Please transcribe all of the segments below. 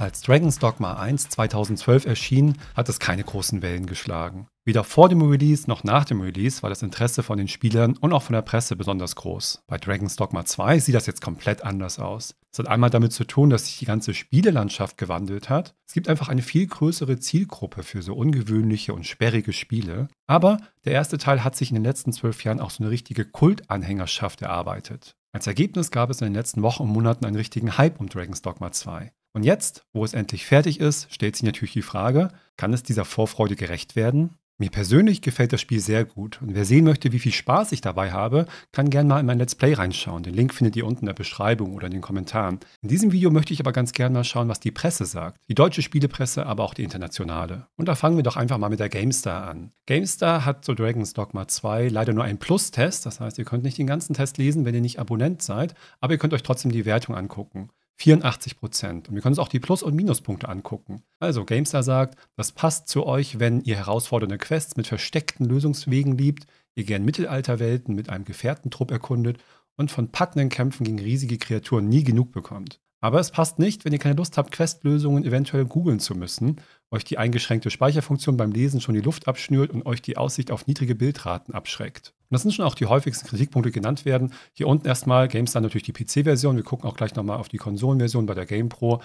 Als Dragon's Dogma 1 2012 erschien, hat es keine großen Wellen geschlagen. Weder vor dem Release noch nach dem Release war das Interesse von den Spielern und auch von der Presse besonders groß. Bei Dragon's Dogma 2 sieht das jetzt komplett anders aus. Es hat einmal damit zu tun, dass sich die ganze Spielelandschaft gewandelt hat. Es gibt einfach eine viel größere Zielgruppe für so ungewöhnliche und sperrige Spiele. Aber der erste Teil hat sich in den letzten zwölf Jahren auch so eine richtige Kultanhängerschaft erarbeitet. Als Ergebnis gab es in den letzten Wochen und Monaten einen richtigen Hype um Dragon's Dogma 2. Und jetzt, wo es endlich fertig ist, stellt sich natürlich die Frage, kann es dieser Vorfreude gerecht werden? Mir persönlich gefällt das Spiel sehr gut und wer sehen möchte, wie viel Spaß ich dabei habe, kann gerne mal in mein Let's Play reinschauen. Den Link findet ihr unten in der Beschreibung oder in den Kommentaren. In diesem Video möchte ich aber ganz gerne mal schauen, was die Presse sagt. Die deutsche Spielepresse, aber auch die internationale. Und da fangen wir doch einfach mal mit der GameStar an. GameStar hat zu Dragon's Dogma 2 leider nur einen Plus-Test, das heißt, ihr könnt nicht den ganzen Test lesen, wenn ihr nicht Abonnent seid, aber ihr könnt euch trotzdem die Wertung angucken. 84 Prozent. Und wir können uns auch die Plus- und Minuspunkte angucken. Also GameStar sagt, das passt zu euch, wenn ihr herausfordernde Quests mit versteckten Lösungswegen liebt, ihr gern Mittelalterwelten mit einem Gefährtentrupp erkundet und von packenden Kämpfen gegen riesige Kreaturen nie genug bekommt. Aber es passt nicht, wenn ihr keine Lust habt, Questlösungen eventuell googeln zu müssen, euch die eingeschränkte Speicherfunktion beim Lesen schon die Luft abschnürt und euch die Aussicht auf niedrige Bildraten abschreckt. Und das sind schon auch die häufigsten Kritikpunkte, die genannt werden. Hier unten erstmal, GameStar natürlich die PC-Version. Wir gucken auch gleich nochmal auf die Konsolenversion bei der GamePro,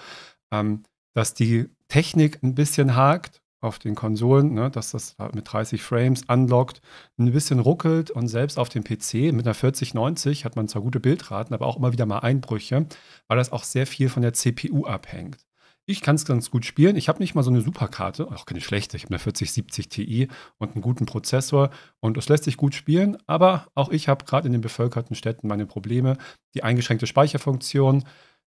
ähm, dass die Technik ein bisschen hakt auf den Konsolen, ne, dass das mit 30 Frames unlockt, ein bisschen ruckelt und selbst auf dem PC mit einer 4090 hat man zwar gute Bildraten, aber auch immer wieder mal Einbrüche, weil das auch sehr viel von der CPU abhängt. Ich kann es ganz gut spielen. Ich habe nicht mal so eine Superkarte, auch keine schlechte. Ich habe eine 4070 Ti und einen guten Prozessor und es lässt sich gut spielen. Aber auch ich habe gerade in den bevölkerten Städten meine Probleme. Die eingeschränkte Speicherfunktion,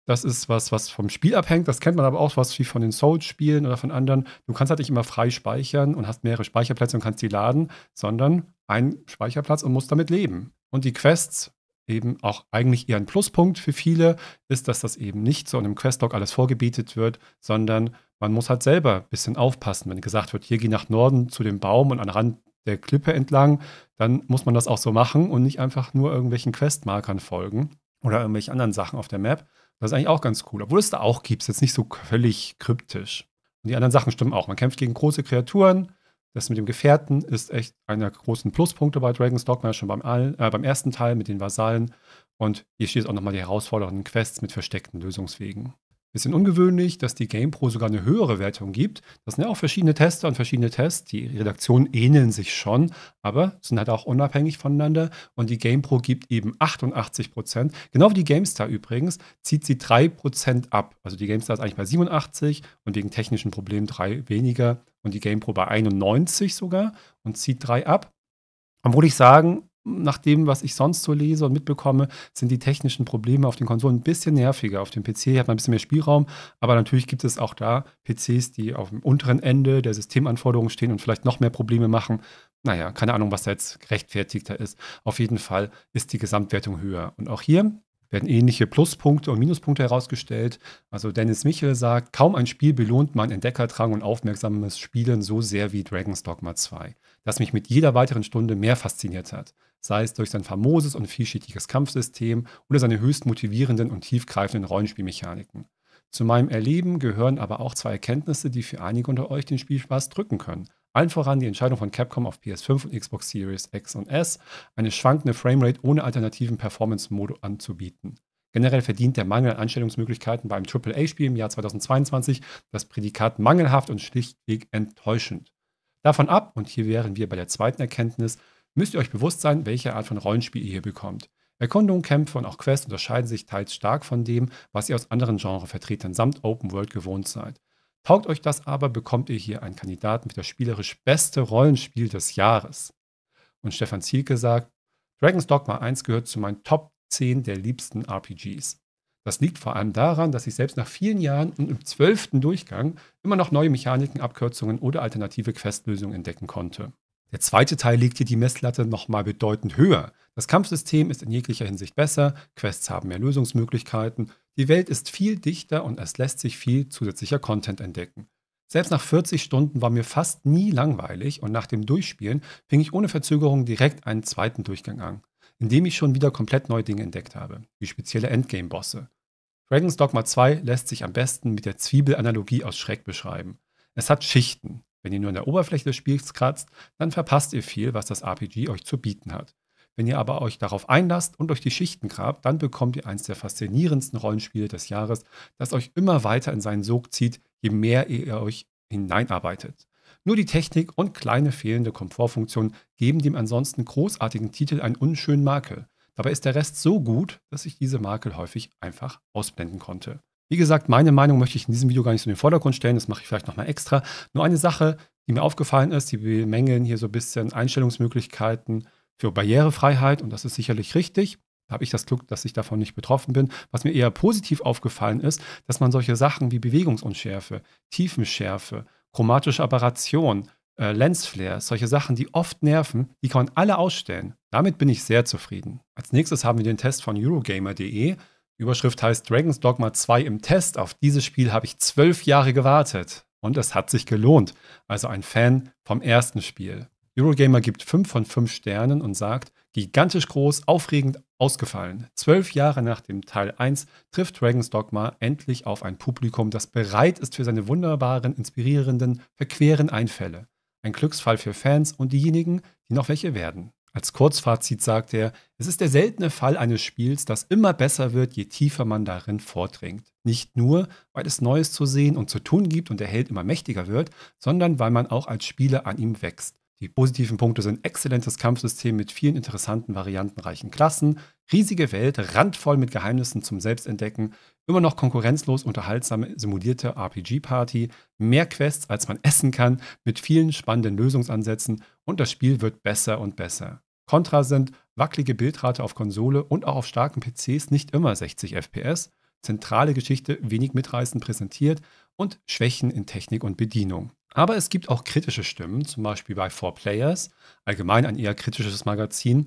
das ist was, was vom Spiel abhängt. Das kennt man aber auch was wie von den Souls-Spielen oder von anderen. Du kannst halt nicht immer frei speichern und hast mehrere Speicherplätze und kannst die laden, sondern einen Speicherplatz und musst damit leben. Und die Quests, eben auch eigentlich eher ein Pluspunkt für viele ist, dass das eben nicht so in einem Questlog alles vorgebietet wird, sondern man muss halt selber ein bisschen aufpassen. Wenn gesagt wird, hier geh nach Norden zu dem Baum und an Rand der Klippe entlang, dann muss man das auch so machen und nicht einfach nur irgendwelchen Questmarkern folgen oder irgendwelchen anderen Sachen auf der Map. Das ist eigentlich auch ganz cool, obwohl es da auch gibt, ist jetzt nicht so völlig kryptisch. Und die anderen Sachen stimmen auch. Man kämpft gegen große Kreaturen, das mit dem Gefährten ist echt einer der großen Pluspunkte bei Dragon's Dogma, schon beim, All, äh, beim ersten Teil mit den Vasallen. Und hier steht auch nochmal die herausfordernden Quests mit versteckten Lösungswegen. Bisschen ungewöhnlich, dass die GamePro sogar eine höhere Wertung gibt. Das sind ja auch verschiedene Tester und verschiedene Tests. Die Redaktionen ähneln sich schon, aber sind halt auch unabhängig voneinander. Und die GamePro gibt eben 88 Prozent. Genau wie die GameStar übrigens, zieht sie 3 Prozent ab. Also die GameStar ist eigentlich bei 87 und wegen technischen Problemen 3 weniger. Und die GamePro bei 91 sogar und zieht 3 ab. Obwohl ich sagen, nach dem, was ich sonst so lese und mitbekomme, sind die technischen Probleme auf den Konsolen ein bisschen nerviger. Auf dem PC hat man ein bisschen mehr Spielraum, aber natürlich gibt es auch da PCs, die auf dem unteren Ende der Systemanforderungen stehen und vielleicht noch mehr Probleme machen. Naja, keine Ahnung, was da jetzt gerechtfertigter ist. Auf jeden Fall ist die Gesamtwertung höher. Und auch hier werden ähnliche Pluspunkte und Minuspunkte herausgestellt. Also Dennis Michel sagt, kaum ein Spiel belohnt mein Entdeckertrang und aufmerksames Spielen so sehr wie Dragon's Dogma 2 das mich mit jeder weiteren Stunde mehr fasziniert hat, sei es durch sein famoses und vielschichtiges Kampfsystem oder seine höchst motivierenden und tiefgreifenden Rollenspielmechaniken. Zu meinem Erleben gehören aber auch zwei Erkenntnisse, die für einige unter euch den Spielspaß drücken können. Allen voran die Entscheidung von Capcom auf PS5 und Xbox Series X und S, eine schwankende Framerate ohne alternativen Performance-Mode anzubieten. Generell verdient der Mangel an Anstellungsmöglichkeiten beim AAA-Spiel im Jahr 2022 das Prädikat mangelhaft und schlichtweg enttäuschend. Davon ab, und hier wären wir bei der zweiten Erkenntnis, müsst ihr euch bewusst sein, welche Art von Rollenspiel ihr hier bekommt. Erkundungen, Kämpfe und auch Quests unterscheiden sich teils stark von dem, was ihr aus anderen Genrevertretern samt Open World gewohnt seid. Taugt euch das aber, bekommt ihr hier einen Kandidaten für das spielerisch beste Rollenspiel des Jahres. Und Stefan Zielke sagt, Dragon's Dogma 1 gehört zu meinen Top 10 der liebsten RPGs. Das liegt vor allem daran, dass ich selbst nach vielen Jahren und im zwölften Durchgang immer noch neue Mechaniken, Abkürzungen oder alternative Questlösungen entdecken konnte. Der zweite Teil legt hier die Messlatte nochmal bedeutend höher. Das Kampfsystem ist in jeglicher Hinsicht besser, Quests haben mehr Lösungsmöglichkeiten, die Welt ist viel dichter und es lässt sich viel zusätzlicher Content entdecken. Selbst nach 40 Stunden war mir fast nie langweilig und nach dem Durchspielen fing ich ohne Verzögerung direkt einen zweiten Durchgang an, in dem ich schon wieder komplett neue Dinge entdeckt habe, wie spezielle Endgame-Bosse. Dragons Dogma 2 lässt sich am besten mit der Zwiebelanalogie aus Schreck beschreiben. Es hat Schichten. Wenn ihr nur an der Oberfläche des Spiels kratzt, dann verpasst ihr viel, was das RPG euch zu bieten hat. Wenn ihr aber euch darauf einlasst und durch die Schichten grabt, dann bekommt ihr eins der faszinierendsten Rollenspiele des Jahres, das euch immer weiter in seinen Sog zieht, je mehr ihr euch hineinarbeitet. Nur die Technik und kleine fehlende Komfortfunktion geben dem ansonsten großartigen Titel einen unschönen Makel. Dabei ist der Rest so gut, dass ich diese Makel häufig einfach ausblenden konnte. Wie gesagt, meine Meinung möchte ich in diesem Video gar nicht so in den Vordergrund stellen, das mache ich vielleicht nochmal extra. Nur eine Sache, die mir aufgefallen ist, die bemängeln hier so ein bisschen Einstellungsmöglichkeiten für Barrierefreiheit und das ist sicherlich richtig. Da habe ich das Glück, dass ich davon nicht betroffen bin. Was mir eher positiv aufgefallen ist, dass man solche Sachen wie Bewegungsunschärfe, Tiefenschärfe, chromatische Aberration, äh, Lensflares, solche Sachen, die oft nerven, die kann man alle ausstellen. Damit bin ich sehr zufrieden. Als nächstes haben wir den Test von Eurogamer.de. Überschrift heißt Dragon's Dogma 2 im Test. Auf dieses Spiel habe ich zwölf Jahre gewartet. Und es hat sich gelohnt. Also ein Fan vom ersten Spiel. Eurogamer gibt 5 von 5 Sternen und sagt, gigantisch groß, aufregend ausgefallen. Zwölf Jahre nach dem Teil 1 trifft Dragon's Dogma endlich auf ein Publikum, das bereit ist für seine wunderbaren, inspirierenden, verqueren Einfälle ein Glücksfall für Fans und diejenigen, die noch welche werden. Als Kurzfazit sagt er, es ist der seltene Fall eines Spiels, das immer besser wird, je tiefer man darin vordringt. Nicht nur, weil es Neues zu sehen und zu tun gibt und der Held immer mächtiger wird, sondern weil man auch als Spieler an ihm wächst. Die positiven Punkte sind exzellentes Kampfsystem mit vielen interessanten, variantenreichen Klassen, riesige Welt, randvoll mit Geheimnissen zum Selbstentdecken, immer noch konkurrenzlos unterhaltsame simulierte RPG-Party, mehr Quests, als man essen kann, mit vielen spannenden Lösungsansätzen und das Spiel wird besser und besser. Kontra sind wackelige Bildrate auf Konsole und auch auf starken PCs nicht immer 60 FPS, zentrale Geschichte wenig mitreißend präsentiert und Schwächen in Technik und Bedienung. Aber es gibt auch kritische Stimmen, zum Beispiel bei Four Players, allgemein ein eher kritisches Magazin,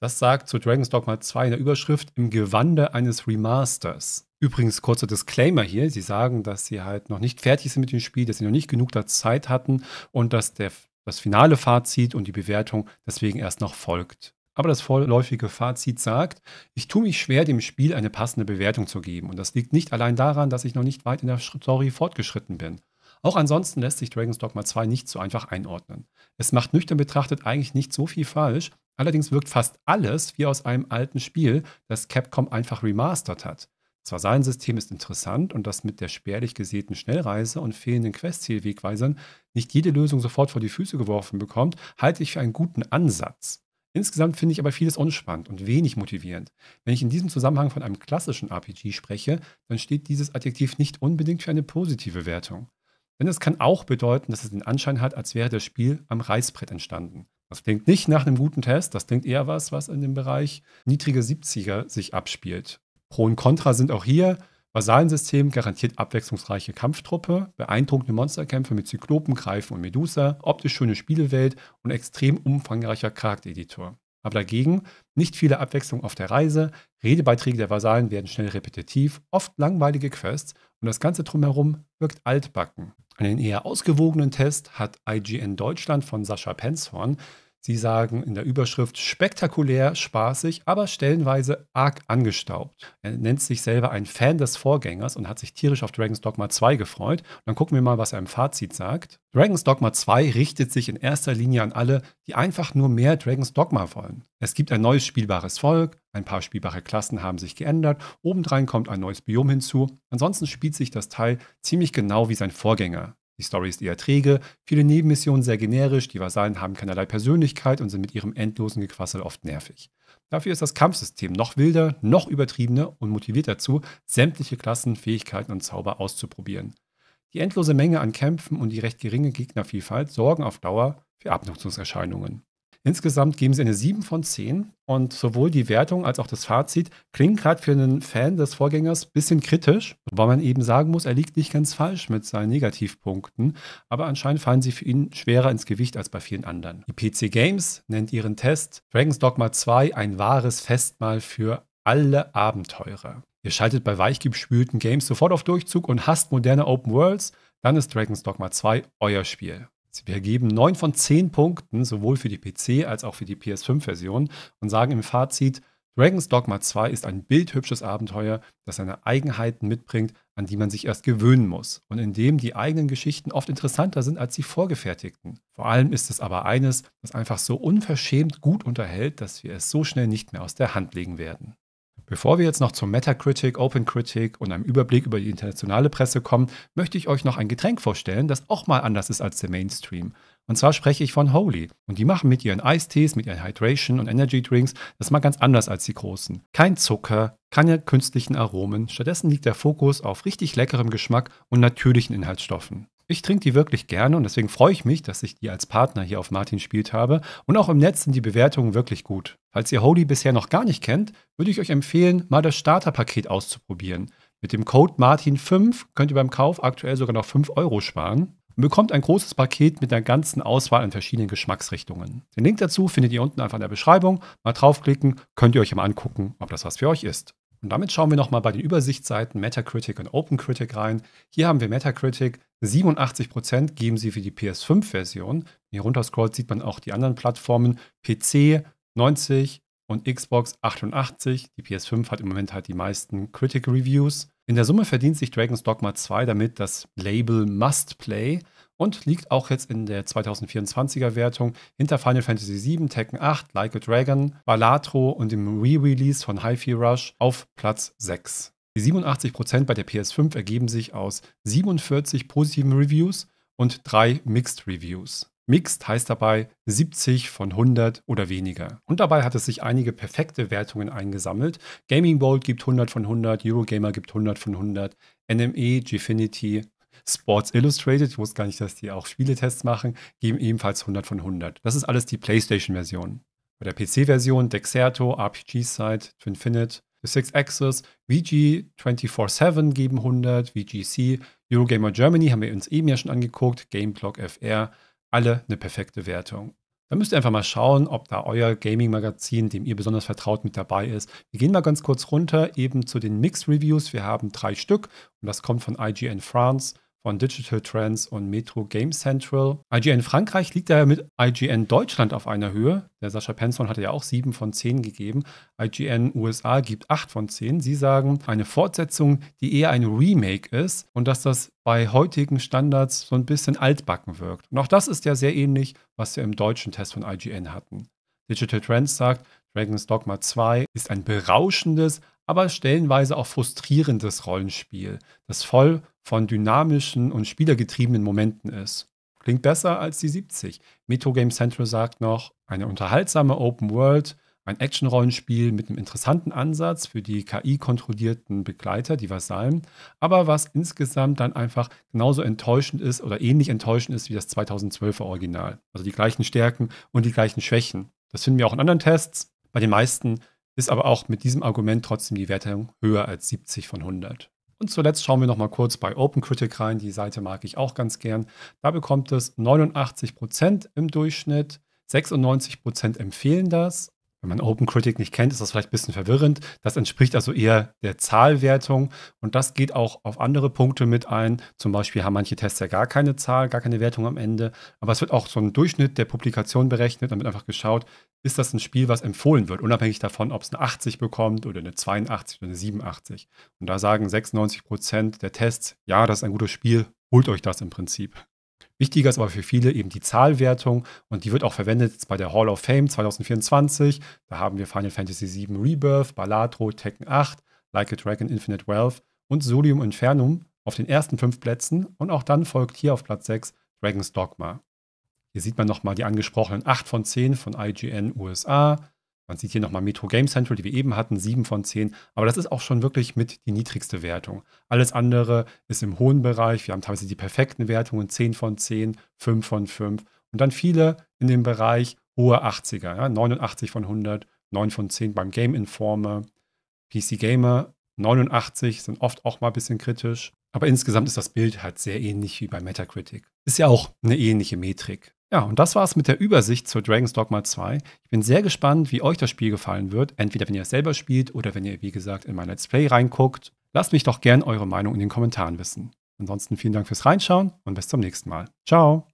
das sagt zu Dragon's Dogma 2 in der Überschrift im Gewande eines Remasters. Übrigens kurzer Disclaimer hier, sie sagen, dass sie halt noch nicht fertig sind mit dem Spiel, dass sie noch nicht genug der Zeit hatten und dass der, das finale Fazit und die Bewertung deswegen erst noch folgt. Aber das vorläufige Fazit sagt, ich tue mich schwer, dem Spiel eine passende Bewertung zu geben. Und das liegt nicht allein daran, dass ich noch nicht weit in der Story fortgeschritten bin. Auch ansonsten lässt sich Dragon's Dogma 2 nicht so einfach einordnen. Es macht nüchtern betrachtet eigentlich nicht so viel falsch, allerdings wirkt fast alles wie aus einem alten Spiel, das Capcom einfach remastert hat. Zwar sein System ist interessant und das mit der spärlich gesäten Schnellreise und fehlenden Questzielwegweisern nicht jede Lösung sofort vor die Füße geworfen bekommt, halte ich für einen guten Ansatz. Insgesamt finde ich aber vieles unspannend und wenig motivierend. Wenn ich in diesem Zusammenhang von einem klassischen RPG spreche, dann steht dieses Adjektiv nicht unbedingt für eine positive Wertung. Denn es kann auch bedeuten, dass es den Anschein hat, als wäre das Spiel am Reißbrett entstanden. Das klingt nicht nach einem guten Test, das klingt eher was, was in dem Bereich niedrige 70er sich abspielt. Pro und Contra sind auch hier. Vasalensystem garantiert abwechslungsreiche Kampftruppe, beeindruckende Monsterkämpfe mit Zyklopen, Greifen und Medusa, optisch schöne Spielewelt und extrem umfangreicher Charaktereditor. Aber dagegen nicht viele Abwechslung auf der Reise, Redebeiträge der Vasalen werden schnell repetitiv, oft langweilige Quests und das Ganze drumherum wirkt altbacken. Einen eher ausgewogenen Test hat IGN Deutschland von Sascha Penzhorn Sie sagen in der Überschrift spektakulär, spaßig, aber stellenweise arg angestaubt. Er nennt sich selber ein Fan des Vorgängers und hat sich tierisch auf Dragon's Dogma 2 gefreut. Dann gucken wir mal, was er im Fazit sagt. Dragon's Dogma 2 richtet sich in erster Linie an alle, die einfach nur mehr Dragon's Dogma wollen. Es gibt ein neues spielbares Volk, ein paar spielbare Klassen haben sich geändert, obendrein kommt ein neues Biom hinzu. Ansonsten spielt sich das Teil ziemlich genau wie sein Vorgänger. Die Story ist eher träge, viele Nebenmissionen sehr generisch, die Vasallen haben keinerlei Persönlichkeit und sind mit ihrem endlosen Gequassel oft nervig. Dafür ist das Kampfsystem noch wilder, noch übertriebener und motiviert dazu, sämtliche Klassen, Fähigkeiten und Zauber auszuprobieren. Die endlose Menge an Kämpfen und die recht geringe Gegnervielfalt sorgen auf Dauer für Abnutzungserscheinungen. Insgesamt geben sie eine 7 von 10 und sowohl die Wertung als auch das Fazit klingen gerade für einen Fan des Vorgängers ein bisschen kritisch, weil man eben sagen muss, er liegt nicht ganz falsch mit seinen Negativpunkten, aber anscheinend fallen sie für ihn schwerer ins Gewicht als bei vielen anderen. Die PC Games nennt ihren Test Dragon's Dogma 2 ein wahres Festmahl für alle Abenteurer. Ihr schaltet bei weichgespülten Games sofort auf Durchzug und hasst moderne Open Worlds, dann ist Dragon's Dogma 2 euer Spiel. Wir geben 9 von 10 Punkten sowohl für die PC als auch für die PS5-Version und sagen im Fazit, Dragon's Dogma 2 ist ein bildhübsches Abenteuer, das seine Eigenheiten mitbringt, an die man sich erst gewöhnen muss und in dem die eigenen Geschichten oft interessanter sind als die vorgefertigten. Vor allem ist es aber eines, das einfach so unverschämt gut unterhält, dass wir es so schnell nicht mehr aus der Hand legen werden. Bevor wir jetzt noch zum Metacritic, OpenCritic und einem Überblick über die internationale Presse kommen, möchte ich euch noch ein Getränk vorstellen, das auch mal anders ist als der Mainstream. Und zwar spreche ich von Holy. Und die machen mit ihren Eistees, mit ihren Hydration und Energy Drinks das mal ganz anders als die großen. Kein Zucker, keine künstlichen Aromen. Stattdessen liegt der Fokus auf richtig leckerem Geschmack und natürlichen Inhaltsstoffen. Ich trinke die wirklich gerne und deswegen freue ich mich, dass ich die als Partner hier auf Martin spielt habe. Und auch im Netz sind die Bewertungen wirklich gut. Falls ihr Holy bisher noch gar nicht kennt, würde ich euch empfehlen, mal das Starterpaket auszuprobieren. Mit dem Code Martin5 könnt ihr beim Kauf aktuell sogar noch 5 Euro sparen und bekommt ein großes Paket mit einer ganzen Auswahl an verschiedenen Geschmacksrichtungen. Den Link dazu findet ihr unten einfach in der Beschreibung. Mal draufklicken, könnt ihr euch mal angucken, ob das was für euch ist. Und damit schauen wir nochmal bei den Übersichtsseiten Metacritic und OpenCritic rein. Hier haben wir Metacritic, 87% geben sie für die PS5-Version. Wenn ihr runterscrollt, sieht man auch die anderen Plattformen. PC 90 und Xbox 88. Die PS5 hat im Moment halt die meisten Critic Reviews. In der Summe verdient sich Dragon's Dogma 2 damit das Label Must Play und liegt auch jetzt in der 2024er Wertung hinter Final Fantasy VII, Tekken 8, Like a Dragon, Balatro und dem Re-Release von Hi-Fi Rush auf Platz 6. Die 87% bei der PS5 ergeben sich aus 47 positiven Reviews und 3 Mixed Reviews. Mixed heißt dabei 70 von 100 oder weniger. Und dabei hat es sich einige perfekte Wertungen eingesammelt. Gaming World gibt 100 von 100, Eurogamer gibt 100 von 100, NME, Gfinity, Sports Illustrated, ich wusste gar nicht, dass die auch Spieletests machen, geben ebenfalls 100 von 100. Das ist alles die PlayStation-Version. Bei der PC-Version Dexerto, RPG Site, Twinfinite, The Six Axis, VG247 geben 100, VGC, Eurogamer Germany haben wir uns eben ja schon angeguckt, Gameblock FR, alle eine perfekte Wertung. Da müsst ihr einfach mal schauen, ob da euer Gaming-Magazin, dem ihr besonders vertraut, mit dabei ist. Wir gehen mal ganz kurz runter eben zu den mix Reviews. Wir haben drei Stück und das kommt von IGN France, von Digital Trends und Metro Game Central. IGN Frankreich liegt daher mit IGN Deutschland auf einer Höhe. Der Sascha Penson hatte ja auch 7 von 10 gegeben. IGN USA gibt 8 von 10. Sie sagen, eine Fortsetzung, die eher ein Remake ist und dass das bei heutigen Standards so ein bisschen altbacken wirkt. Und auch das ist ja sehr ähnlich, was wir im deutschen Test von IGN hatten. Digital Trends sagt, Dragon's Dogma 2 ist ein berauschendes, aber stellenweise auch frustrierendes Rollenspiel, das voll von dynamischen und spielergetriebenen Momenten ist. Klingt besser als die 70. Metro Game Central sagt noch, eine unterhaltsame Open World, ein Action-Rollenspiel mit einem interessanten Ansatz für die KI-kontrollierten Begleiter, die Vasallen, aber was insgesamt dann einfach genauso enttäuschend ist oder ähnlich enttäuschend ist wie das 2012er Original. Also die gleichen Stärken und die gleichen Schwächen. Das finden wir auch in anderen Tests. Bei den meisten ist aber auch mit diesem Argument trotzdem die Wertung höher als 70 von 100. Und zuletzt schauen wir nochmal kurz bei OpenCritic rein. Die Seite mag ich auch ganz gern. Da bekommt es 89% im Durchschnitt. 96% empfehlen das. Wenn man OpenCritic nicht kennt, ist das vielleicht ein bisschen verwirrend. Das entspricht also eher der Zahlwertung. Und das geht auch auf andere Punkte mit ein. Zum Beispiel haben manche Tests ja gar keine Zahl, gar keine Wertung am Ende. Aber es wird auch so ein Durchschnitt der Publikation berechnet. Dann wird einfach geschaut, ist das ein Spiel, was empfohlen wird, unabhängig davon, ob es eine 80 bekommt oder eine 82 oder eine 87. Und da sagen 96 Prozent der Tests, ja, das ist ein gutes Spiel, holt euch das im Prinzip. Wichtiger ist aber für viele eben die Zahlwertung und die wird auch verwendet jetzt bei der Hall of Fame 2024. Da haben wir Final Fantasy VII Rebirth, Balatro, Tekken 8, Like a Dragon, Infinite Wealth und Solium Infernum auf den ersten fünf Plätzen und auch dann folgt hier auf Platz 6 Dragon's Dogma. Hier sieht man nochmal die angesprochenen 8 von 10 von IGN USA. Man sieht hier nochmal Metro Game Central, die wir eben hatten, 7 von 10. Aber das ist auch schon wirklich mit die niedrigste Wertung. Alles andere ist im hohen Bereich. Wir haben teilweise die perfekten Wertungen, 10 von 10, 5 von 5. Und dann viele in dem Bereich hohe 80er, ja, 89 von 100, 9 von 10 beim Game Informer. PC Gamer 89 sind oft auch mal ein bisschen kritisch. Aber insgesamt ist das Bild halt sehr ähnlich wie bei Metacritic. Ist ja auch eine ähnliche Metrik. Ja, und das war's mit der Übersicht zu Dragon's Dogma 2. Ich bin sehr gespannt, wie euch das Spiel gefallen wird. Entweder wenn ihr es selber spielt oder wenn ihr, wie gesagt, in mein Let's Play reinguckt. Lasst mich doch gern eure Meinung in den Kommentaren wissen. Ansonsten vielen Dank fürs Reinschauen und bis zum nächsten Mal. Ciao!